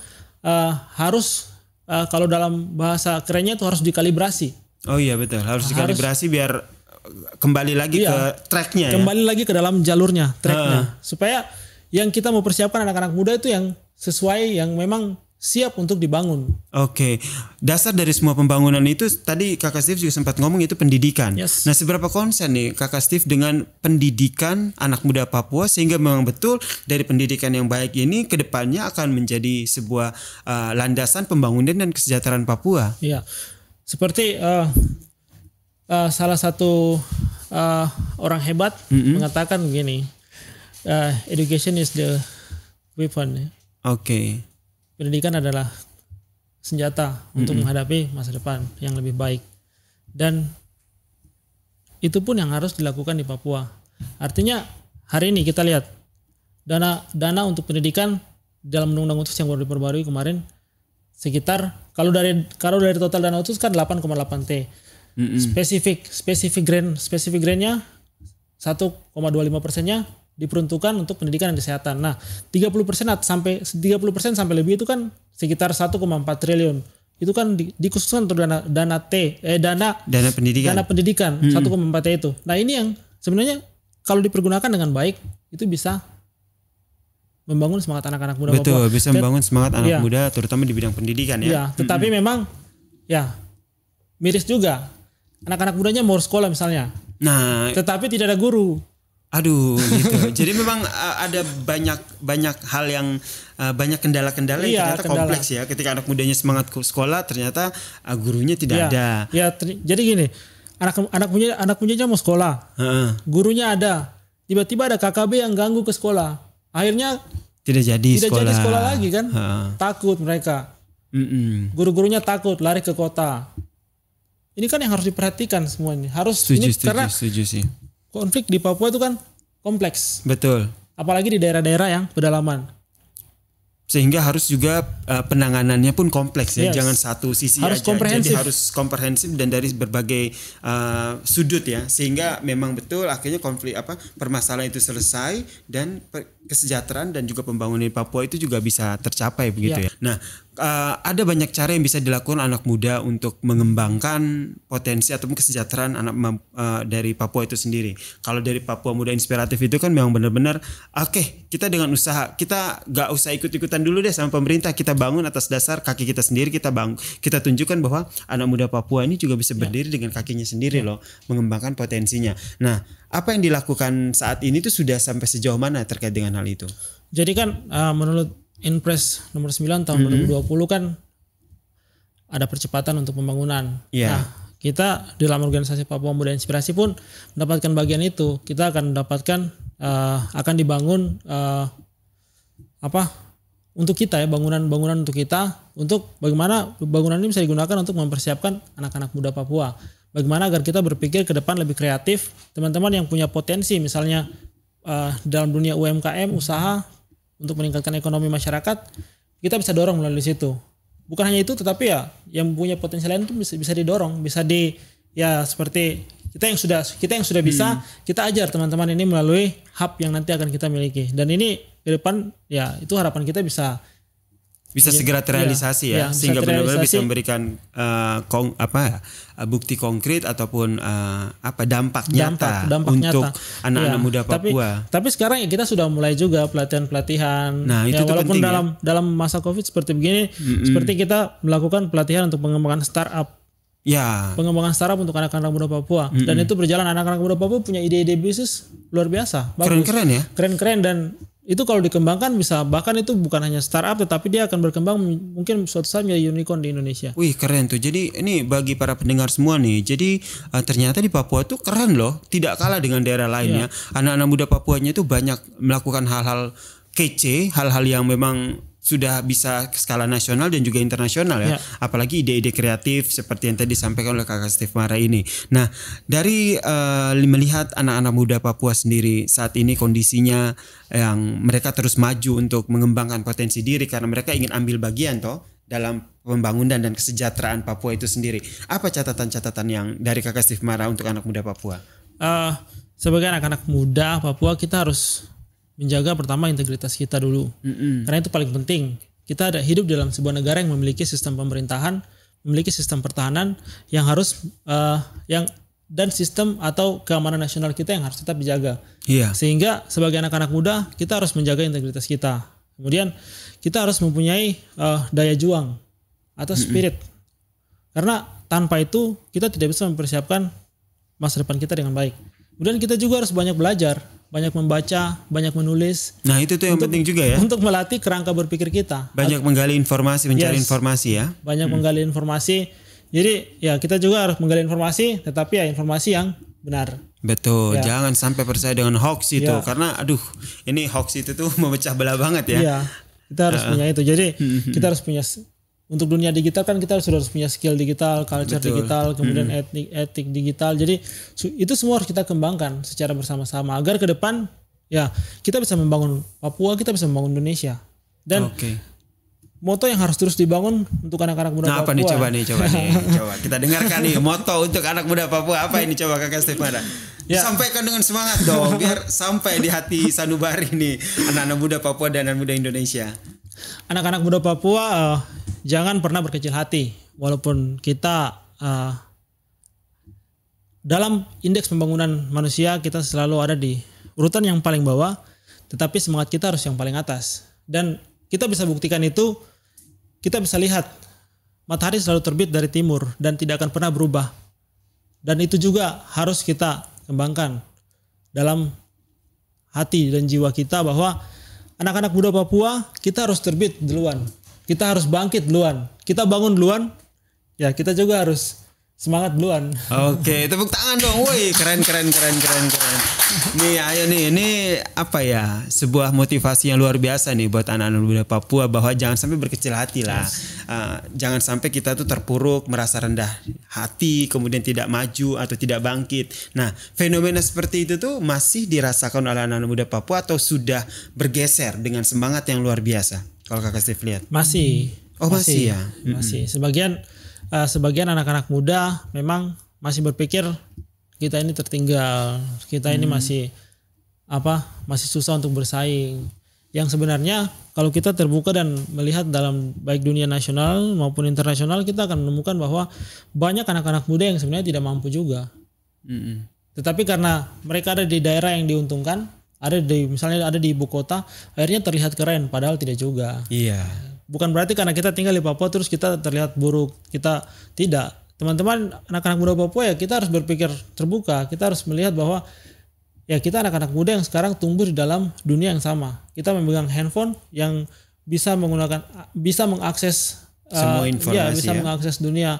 uh, harus uh, kalau dalam bahasa kerennya itu harus dikalibrasi. Oh iya betul, harus dikalibrasi biar eh, kembali lagi iya, ke tracknya. Ya? Kembali ya? lagi ke dalam jalurnya, tracknya, uh. supaya yang kita mau persiapkan anak-anak muda itu yang sesuai yang memang siap untuk dibangun. Oke, dasar dari semua pembangunan itu tadi Kakak Steve juga sempat ngomong itu pendidikan. Yes. Nah, seberapa konsen nih Kakak Steve dengan pendidikan anak muda Papua sehingga memang betul dari pendidikan yang baik ini kedepannya akan menjadi sebuah uh, landasan pembangunan dan kesejahteraan Papua. Iya, seperti uh, uh, salah satu uh, orang hebat mm -hmm. mengatakan begini, uh, education is the weapon. Oke. Okay pendidikan adalah senjata untuk mm -hmm. menghadapi masa depan yang lebih baik dan itu pun yang harus dilakukan di Papua. Artinya hari ini kita lihat dana dana untuk pendidikan dalam undang-undang khusus yang baru diperbarui kemarin sekitar kalau dari kalau dari total dana utus kan 8,8 T. Mm -hmm. Spesifik spesifik grand spesifik grandnya 1,25 persennya diperuntukkan untuk pendidikan dan kesehatan. Nah, 30% sampai 30% persen sampai lebih itu kan sekitar 1,4 triliun. Itu kan di, dikhususkan untuk dana dana T eh dana dana pendidikan. Dana pendidikan hmm. satu -hmm. 1,4 T itu. Nah, ini yang sebenarnya kalau dipergunakan dengan baik itu bisa membangun semangat anak-anak muda Betul, Papua. bisa membangun semangat anak iya. muda terutama di bidang pendidikan ya. Iya, tetapi -hmm. memang ya miris juga. Anak-anak mudanya mau sekolah misalnya. Nah, tetapi tidak ada guru aduh gitu. *laughs* Jadi memang uh, ada banyak banyak hal yang uh, banyak kendala-kendala yang iya, ternyata kendala. kompleks ya. Ketika anak mudanya semangat ke sekolah, ternyata uh, gurunya tidak iya, ada. Ya, jadi gini, anak anak punya anak punya mau sekolah, uh-uh. gurunya ada, tiba-tiba ada KKB yang ganggu ke sekolah, akhirnya tidak jadi tidak sekolah. jadi sekolah lagi kan, uh. takut mereka, Mm-mm. guru-gurunya takut lari ke kota. Ini kan yang harus diperhatikan semuanya. Harus setuju, ini setuju, karena setuju sih konflik di Papua itu kan kompleks. Betul. Apalagi di daerah-daerah yang pedalaman. Sehingga harus juga uh, penanganannya pun kompleks ya, jangan satu sisi harus aja. Komprehensif. Jadi harus komprehensif dan dari berbagai uh, sudut ya. Sehingga memang betul akhirnya konflik apa permasalahan itu selesai dan kesejahteraan dan juga pembangunan di Papua itu juga bisa tercapai begitu ya. ya. Nah, Uh, ada banyak cara yang bisa dilakukan anak muda untuk mengembangkan potensi atau kesejahteraan anak uh, dari Papua itu sendiri. Kalau dari Papua Muda Inspiratif itu kan memang benar-benar, oke okay, kita dengan usaha kita gak usah ikut-ikutan dulu deh sama pemerintah. Kita bangun atas dasar kaki kita sendiri. Kita bangun, kita tunjukkan bahwa anak muda Papua ini juga bisa ya. berdiri ya. dengan kakinya sendiri ya. loh, mengembangkan potensinya. Nah, apa yang dilakukan saat ini itu sudah sampai sejauh mana terkait dengan hal itu? Jadi kan uh, menurut Inpres nomor 9 tahun mm -hmm. 2020 kan ada percepatan untuk pembangunan. Yeah. Nah, kita di dalam organisasi Papua Muda Inspirasi pun mendapatkan bagian itu. Kita akan mendapatkan uh, akan dibangun uh, apa untuk kita ya bangunan-bangunan untuk kita untuk bagaimana bangunan ini bisa digunakan untuk mempersiapkan anak-anak muda Papua. Bagaimana agar kita berpikir ke depan lebih kreatif, teman-teman yang punya potensi misalnya uh, dalam dunia UMKM usaha untuk meningkatkan ekonomi masyarakat kita bisa dorong melalui situ bukan hanya itu tetapi ya yang punya potensi lain itu bisa bisa didorong bisa di ya seperti kita yang sudah kita yang sudah bisa hmm. kita ajar teman-teman ini melalui hub yang nanti akan kita miliki dan ini ke depan ya itu harapan kita bisa bisa ya, segera terrealisasi iya, ya, ya, ya sehingga benar-benar bisa memberikan uh, kong, apa uh, bukti konkret ataupun uh, apa dampak, dampak nyata dampak untuk anak-anak ya, muda Papua. Tapi, tapi sekarang ya kita sudah mulai juga pelatihan-pelatihan. Nah, itu ya, walaupun penting, ya. dalam ya? dalam masa Covid seperti begini, mm-hmm. seperti kita melakukan pelatihan untuk pengembangan startup. Ya. Pengembangan startup untuk anak-anak muda Papua mm-hmm. dan itu berjalan anak-anak muda Papua punya ide-ide bisnis luar biasa. Keren-keren ya. Keren-keren dan itu kalau dikembangkan bisa bahkan itu bukan hanya startup tetapi dia akan berkembang mungkin suatu saat menjadi unicorn di Indonesia. Wih keren tuh. Jadi ini bagi para pendengar semua nih. Jadi uh, ternyata di Papua tuh keren loh. Tidak kalah dengan daerah lainnya. Iya. Anak-anak yeah. muda Papuanya tuh banyak melakukan hal-hal kece, hal-hal yang memang sudah bisa ke skala nasional dan juga internasional ya. ya. Apalagi ide-ide kreatif seperti yang tadi disampaikan oleh Kakak Steve Mara ini. Nah, dari uh, melihat anak-anak muda Papua sendiri saat ini kondisinya yang mereka terus maju untuk mengembangkan potensi diri karena mereka ingin ambil bagian toh dalam pembangunan dan kesejahteraan Papua itu sendiri. Apa catatan-catatan yang dari Kakak Steve Mara untuk anak muda Papua? Uh, sebagai anak-anak muda Papua kita harus menjaga pertama integritas kita dulu mm karena itu paling penting kita ada hidup dalam sebuah negara yang memiliki sistem pemerintahan memiliki sistem pertahanan yang harus uh, yang dan sistem atau keamanan nasional kita yang harus tetap dijaga yeah. sehingga sebagai anak-anak muda kita harus menjaga integritas kita kemudian kita harus mempunyai uh, daya juang atau spirit mm -hmm. karena tanpa itu kita tidak bisa mempersiapkan masa depan kita dengan baik kemudian kita juga harus banyak belajar banyak membaca, banyak menulis. Nah, itu tuh yang untuk, penting juga ya. Untuk melatih kerangka berpikir kita. Banyak menggali informasi, mencari yes, informasi ya. Banyak hmm. menggali informasi. Jadi, ya kita juga harus menggali informasi, tetapi ya informasi yang benar. Betul, ya. jangan sampai percaya dengan hoax itu ya. karena aduh, ini hoax itu tuh *laughs* memecah belah banget ya. Iya. Kita harus uh. punya itu. Jadi, hmm, hmm, hmm. kita harus punya untuk dunia digital kan kita sudah harus punya skill digital, culture Betul. digital, kemudian hmm. etik etik digital. Jadi itu semua harus kita kembangkan secara bersama-sama agar ke depan ya kita bisa membangun Papua, kita bisa membangun Indonesia. Dan okay. moto yang harus terus dibangun untuk anak-anak muda nah, Papua. Apa nih coba nih coba nih *laughs* coba kita dengarkan nih moto untuk anak muda Papua apa ini coba Kakak Stefana? ya. sampaikan dengan semangat dong biar sampai di hati sanubari nih anak-anak muda Papua dan anak muda Indonesia anak-anak muda Papua uh, jangan pernah berkecil hati walaupun kita uh, dalam indeks pembangunan manusia kita selalu ada di urutan yang paling bawah tetapi semangat kita harus yang paling atas dan kita bisa buktikan itu kita bisa lihat matahari selalu terbit dari timur dan tidak akan pernah berubah dan itu juga harus kita kembangkan dalam hati dan jiwa kita bahwa anak-anak muda Papua kita harus terbit duluan kita harus bangkit duluan kita bangun duluan ya kita juga harus Semangat duluan. Oke, okay, *laughs* tepuk tangan dong. Woi, keren keren keren keren keren. Nih, ayo nih, ini apa ya? Sebuah motivasi yang luar biasa nih buat anak-anak muda Papua bahwa jangan sampai berkecil hati lah. Yes. Uh, jangan sampai kita tuh terpuruk, merasa rendah hati, kemudian tidak maju atau tidak bangkit. Nah, fenomena seperti itu tuh masih dirasakan oleh anak-anak muda Papua atau sudah bergeser dengan semangat yang luar biasa. Kalau Kakak Steve lihat. Masih. Oh, masih, masih ya. Masih. Sebagian uh, sebagian anak-anak muda memang masih berpikir kita ini tertinggal, kita hmm. ini masih apa? masih susah untuk bersaing. Yang sebenarnya kalau kita terbuka dan melihat dalam baik dunia nasional maupun internasional kita akan menemukan bahwa banyak anak-anak muda yang sebenarnya tidak mampu juga. Hmm. Tetapi karena mereka ada di daerah yang diuntungkan, ada di misalnya ada di ibu kota, akhirnya terlihat keren padahal tidak juga. Iya bukan berarti karena kita tinggal di Papua terus kita terlihat buruk kita tidak teman-teman anak-anak muda Papua ya kita harus berpikir terbuka kita harus melihat bahwa ya kita anak-anak muda yang sekarang tumbuh di dalam dunia yang sama. Kita memegang handphone yang bisa menggunakan bisa mengakses eh, semua informasi uh, ya, bisa ya. mengakses dunia.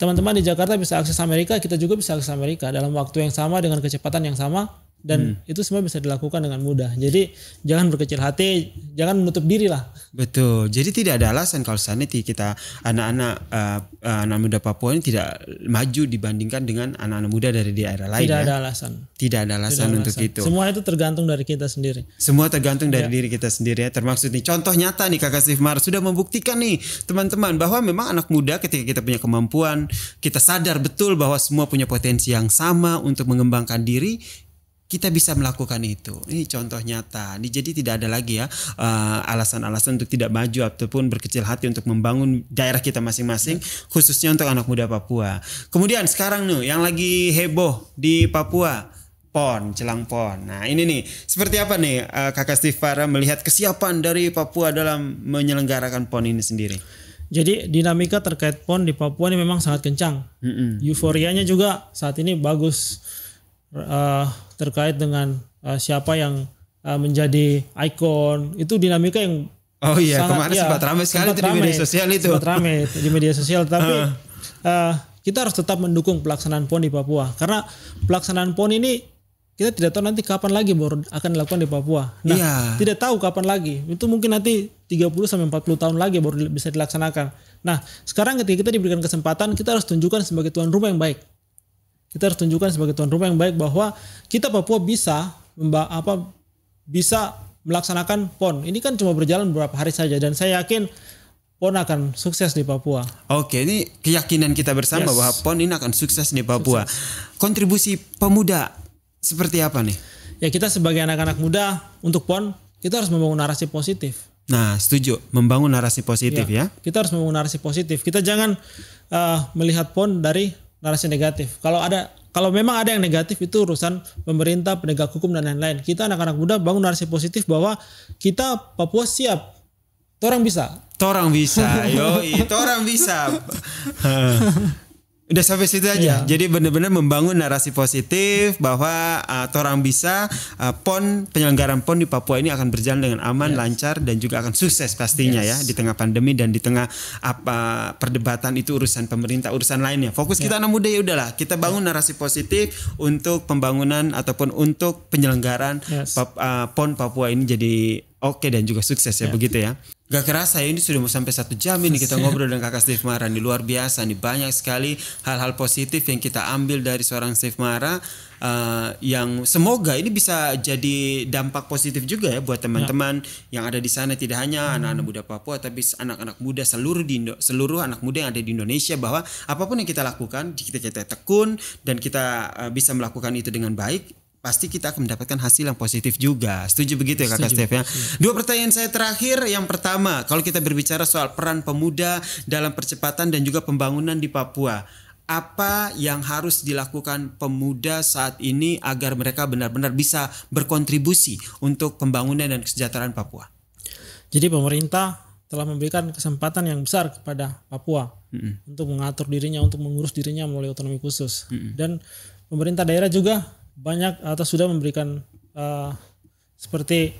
Teman-teman di Jakarta bisa akses Amerika, kita juga bisa akses Amerika dalam waktu yang sama dengan kecepatan yang sama dan hmm. itu semua bisa dilakukan dengan mudah. Jadi jangan berkecil hati, jangan menutup diri lah. Betul. Jadi tidak ada alasan kalau sanity kita anak-anak uh, anak muda Papua ini tidak maju dibandingkan dengan anak-anak muda dari daerah lain. Tidak ya? ada alasan. Tidak ada alasan tidak untuk alasan. itu. Semua itu tergantung dari kita sendiri. Semua tergantung dari ya. diri kita sendiri ya. Termaksud nih contoh nyata nih Kakak Sifmar sudah membuktikan nih teman-teman bahwa memang anak muda ketika kita punya kemampuan, kita sadar betul bahwa semua punya potensi yang sama untuk mengembangkan diri kita bisa melakukan itu. Ini contoh nyata. Ini Jadi tidak ada lagi ya eh, alasan-alasan uh, untuk tidak maju ataupun berkecil hati untuk membangun daerah kita masing-masing, hmm. khususnya untuk anak muda Papua. Kemudian sekarang nih yang lagi heboh di Papua pon, celang pon. Nah ini nih, seperti apa nih uh, kakak Stifara melihat kesiapan dari Papua dalam menyelenggarakan pon ini sendiri? Jadi dinamika terkait pon di Papua ini memang sangat kencang. Mm -mm. Euforianya juga saat ini bagus uh, terkait dengan uh, siapa yang uh, menjadi ikon itu dinamika yang oh iya sangat, kemarin ya, sempat ramai sekali sempat itu di media sosial itu sempat ramai di media sosial tapi uh. *laughs* kita harus tetap mendukung pelaksanaan pon di Papua karena pelaksanaan pon ini kita tidak tahu nanti kapan lagi baru akan dilakukan di Papua. Nah, yeah. tidak tahu kapan lagi. Itu mungkin nanti 30 sampai 40 tahun lagi baru bisa dilaksanakan. Nah, sekarang ketika kita diberikan kesempatan, kita harus tunjukkan sebagai tuan rumah yang baik. Kita harus tunjukkan sebagai tuan rumah yang baik bahwa kita Papua bisa apa bisa melaksanakan PON. Ini kan cuma berjalan beberapa hari saja dan saya yakin PON akan sukses di Papua. Oke, ini keyakinan kita bersama yes. bahwa PON ini akan sukses di Papua. Sukses. Kontribusi pemuda seperti apa nih? Ya kita sebagai anak-anak muda untuk PON kita harus membangun narasi positif. Nah, setuju. Membangun narasi positif ya. ya. Kita harus membangun narasi positif. Kita jangan uh, melihat PON dari narasi negatif. Kalau ada kalau memang ada yang negatif itu urusan pemerintah, penegak hukum dan lain-lain. Kita anak-anak muda bangun narasi positif bahwa kita Papua siap. Orang bisa. Orang bisa. *laughs* Yo, orang bisa. *laughs* Udah sampai situ aja. Iya. Jadi benar-benar membangun narasi positif bahwa uh, orang bisa uh, PON penyelenggaraan PON di Papua ini akan berjalan dengan aman, yes. lancar dan juga akan sukses pastinya ya yes. ya di tengah pandemi dan di tengah apa uh, perdebatan itu urusan pemerintah, urusan lainnya. Fokus yeah. kita ya. anak muda ya udahlah, kita bangun yeah. narasi positif untuk pembangunan ataupun untuk penyelenggaraan yes. pap, uh, PON Papua ini jadi oke okay dan juga sukses ya, ya begitu ya. Gak kerasa ya ini sudah mau sampai satu jam ini kita ngobrol dengan kakak Steve Mara Ini luar biasa nih banyak sekali hal-hal positif yang kita ambil dari seorang Steve Mara uh, yang semoga ini bisa jadi dampak positif juga ya buat teman-teman ya. yang ada di sana tidak hanya hmm. anak-anak hmm. muda Papua tapi anak-anak muda seluruh di Indo seluruh anak muda yang ada di Indonesia bahwa apapun yang kita lakukan kita kita tekun dan kita uh, bisa melakukan itu dengan baik pasti kita akan mendapatkan hasil yang positif juga. Setuju begitu ya Kakak Steve ya? Iya. Dua pertanyaan saya terakhir. Yang pertama, kalau kita berbicara soal peran pemuda dalam percepatan dan juga pembangunan di Papua, apa yang harus dilakukan pemuda saat ini agar mereka benar-benar bisa berkontribusi untuk pembangunan dan kesejahteraan Papua? Jadi pemerintah telah memberikan kesempatan yang besar kepada Papua mm -hmm. untuk mengatur dirinya, untuk mengurus dirinya melalui otonomi khusus. Mm -hmm. Dan pemerintah daerah juga banyak atau sudah memberikan uh, seperti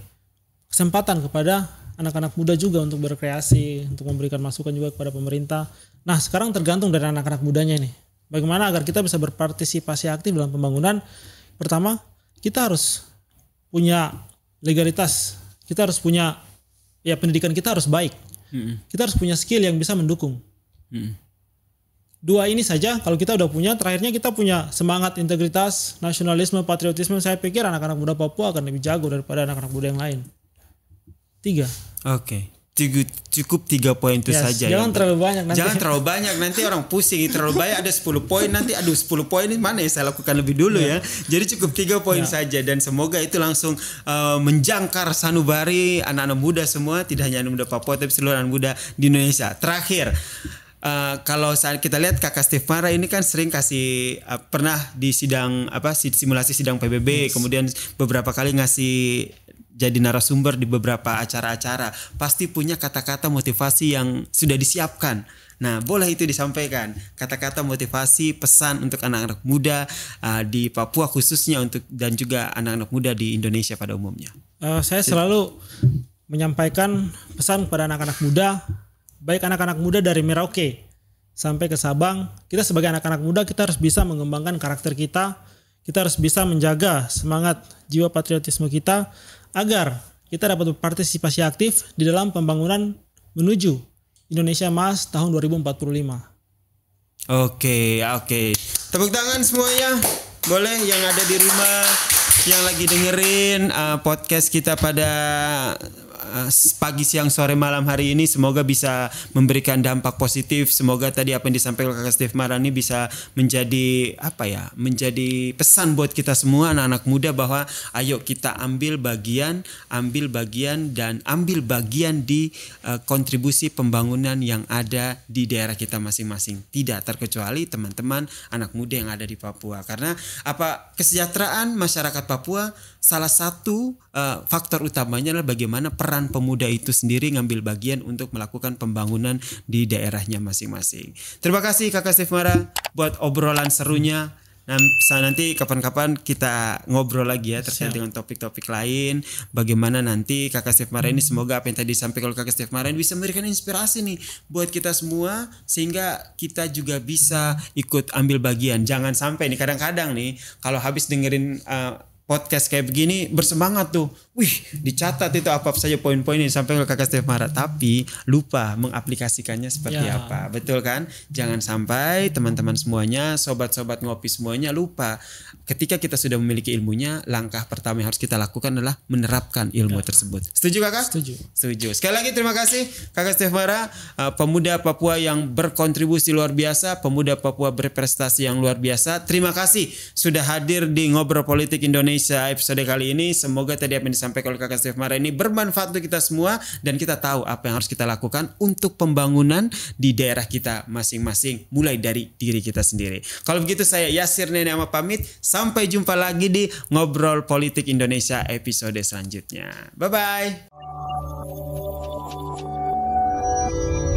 kesempatan kepada anak-anak muda juga untuk berkreasi, untuk memberikan masukan juga kepada pemerintah. Nah, sekarang tergantung dari anak-anak mudanya ini Bagaimana agar kita bisa berpartisipasi aktif dalam pembangunan? Pertama, kita harus punya legalitas. Kita harus punya ya pendidikan kita harus baik. Kita harus punya skill yang bisa mendukung dua ini saja kalau kita udah punya terakhirnya kita punya semangat integritas nasionalisme patriotisme saya pikir anak-anak muda Papua akan lebih jago daripada anak-anak muda yang lain tiga oke okay. cukup tiga poin itu yes, saja ya. jangan ya. terlalu banyak nanti. jangan terlalu banyak nanti orang pusing terlalu banyak ada sepuluh poin nanti aduh sepuluh poin ini mana ya saya lakukan lebih dulu yeah. ya jadi cukup tiga poin yeah. saja dan semoga itu langsung uh, menjangkar sanubari anak-anak muda semua tidak hanya anak muda Papua tapi seluruh anak muda di Indonesia terakhir Uh, kalau saat kita lihat kakak Steve Mara ini kan sering kasih uh, pernah di sidang apa simulasi sidang PBB yes. kemudian beberapa kali ngasih jadi narasumber di beberapa acara-acara pasti punya kata-kata motivasi yang sudah disiapkan Nah, boleh itu disampaikan kata-kata motivasi, pesan untuk anak-anak muda uh, di Papua khususnya untuk dan juga anak-anak muda di Indonesia pada umumnya. Uh, saya selalu menyampaikan pesan kepada anak-anak muda baik anak-anak muda dari Merauke sampai ke Sabang, kita sebagai anak-anak muda kita harus bisa mengembangkan karakter kita, kita harus bisa menjaga semangat jiwa patriotisme kita agar kita dapat berpartisipasi aktif di dalam pembangunan menuju Indonesia Emas tahun 2045. Oke, oke. Tepuk tangan semuanya. Boleh yang ada di rumah, yang lagi dengerin uh, podcast kita pada Eh, pagi siang sore malam hari ini semoga bisa memberikan dampak positif semoga tadi apa yang disampaikan kakak Steve Marani bisa menjadi apa ya menjadi pesan buat kita semua anak-anak muda bahwa ayo kita ambil bagian ambil bagian dan ambil bagian di uh, kontribusi pembangunan yang ada di daerah kita masing-masing tidak terkecuali teman-teman anak muda yang ada di Papua karena apa kesejahteraan masyarakat Papua salah satu uh, faktor utamanya adalah bagaimana peran pemuda itu sendiri ngambil bagian untuk melakukan pembangunan di daerahnya masing-masing. Terima kasih Kakak Sifmara buat obrolan serunya. Nanti kapan-kapan kita ngobrol lagi ya terkait Siap. dengan topik-topik lain. Bagaimana nanti Kakak Steve ini semoga apa yang tadi disampaikan oleh Kakak Steve ini bisa memberikan inspirasi nih buat kita semua sehingga kita juga bisa ikut ambil bagian. Jangan sampai nih kadang-kadang nih kalau habis dengerin uh, podcast kayak begini bersemangat tuh Wih, dicatat itu apa saja poin-poin yang sampai ke Kakak Steve Mara, tapi lupa mengaplikasikannya seperti ya. apa. Betul kan? Jangan sampai teman-teman semuanya, sobat-sobat ngopi semuanya lupa. Ketika kita sudah memiliki ilmunya, langkah pertama yang harus kita lakukan adalah menerapkan ilmu ya. tersebut. Setuju Kakak? Setuju. Setuju. Sekali lagi terima kasih Kakak Steve Mara, eh, pemuda Papua yang berkontribusi luar biasa, pemuda Papua berprestasi yang luar biasa. Terima kasih sudah hadir di Ngobrol Politik Indonesia episode kali ini. Semoga tadi apa yang disampaikan oleh kakak Steve Mara ini bermanfaat untuk kita semua dan kita tahu apa yang harus kita lakukan untuk pembangunan di daerah kita masing-masing mulai dari diri kita sendiri. Kalau begitu saya Yasir Nenek Nenama pamit sampai jumpa lagi di Ngobrol Politik Indonesia episode selanjutnya. Bye bye.